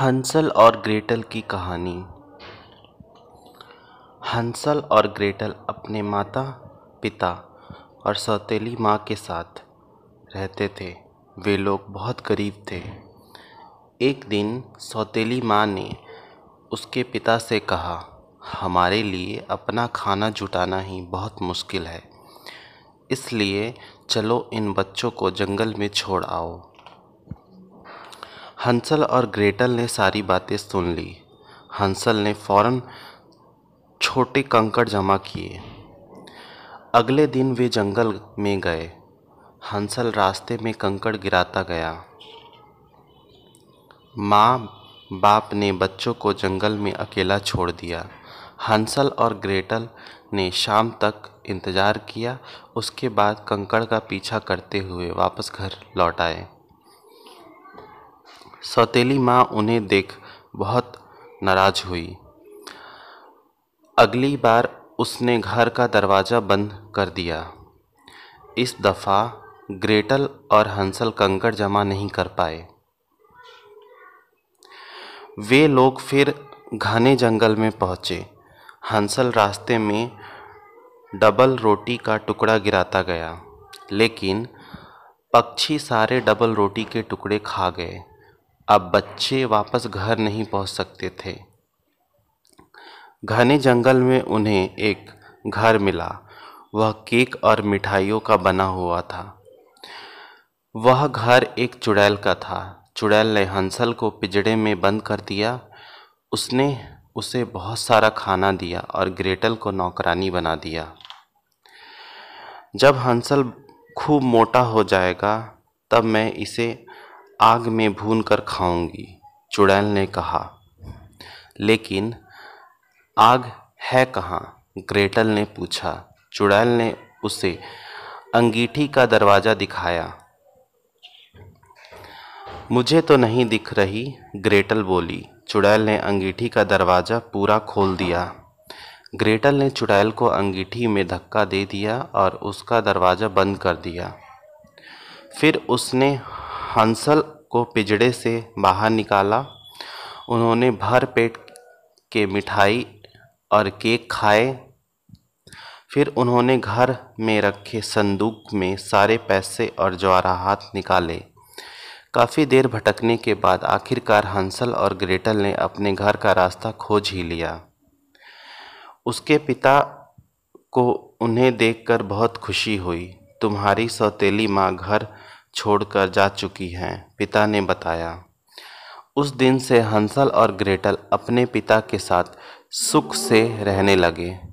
हंसल और ग्रेटल की कहानी हंसल और ग्रेटल अपने माता पिता और सौतेली माँ के साथ रहते थे वे लोग बहुत गरीब थे एक दिन सौतेली माँ ने उसके पिता से कहा हमारे लिए अपना खाना जुटाना ही बहुत मुश्किल है इसलिए चलो इन बच्चों को जंगल में छोड़ आओ हंसल और ग्रेटल ने सारी बातें सुन ली हंसल ने फौरन छोटे कंकड़ जमा किए अगले दिन वे जंगल में गए हंसल रास्ते में कंकड़ गिराता गया माँ बाप ने बच्चों को जंगल में अकेला छोड़ दिया हंसल और ग्रेटल ने शाम तक इंतज़ार किया उसके बाद कंकड़ का पीछा करते हुए वापस घर लौट आए सौतेली माँ उन्हें देख बहुत नाराज हुई अगली बार उसने घर का दरवाज़ा बंद कर दिया इस दफ़ा ग्रेटल और हंसल कंकड़ जमा नहीं कर पाए वे लोग फिर घने जंगल में पहुँचे हंसल रास्ते में डबल रोटी का टुकड़ा गिराता गया लेकिन पक्षी सारे डबल रोटी के टुकड़े खा गए अब बच्चे वापस घर नहीं पहुंच सकते थे घने जंगल में उन्हें एक घर मिला वह केक और मिठाइयों का बना हुआ था वह घर एक चुड़ैल का था चुड़ैल ने हंसल को पिजड़े में बंद कर दिया उसने उसे बहुत सारा खाना दिया और ग्रेटल को नौकरानी बना दिया जब हंसल खूब मोटा हो जाएगा तब मैं इसे आग में भून कर खाऊंगी चुड़ैल ने कहा लेकिन आग है कहाँ ग्रेटल ने पूछा चुड़ैल ने उसे अंगीठी का दरवाज़ा दिखाया मुझे तो नहीं दिख रही ग्रेटल बोली चुड़ैल ने अंगीठी का दरवाज़ा पूरा खोल दिया ग्रेटल ने चुड़ैल को अंगीठी में धक्का दे दिया और उसका दरवाज़ा बंद कर दिया फिर उसने हंसल को पिजड़े से बाहर निकाला उन्होंने भर पेट के मिठाई और केक खाए फिर उन्होंने घर में रखे संदूक में सारे पैसे और जवाहरात निकाले काफ़ी देर भटकने के बाद आखिरकार हंसल और ग्रेटल ने अपने घर का रास्ता खोज ही लिया उसके पिता को उन्हें देखकर बहुत खुशी हुई तुम्हारी सौतेली माँ घर छोड़कर जा चुकी हैं पिता ने बताया उस दिन से हंसल और ग्रेटल अपने पिता के साथ सुख से रहने लगे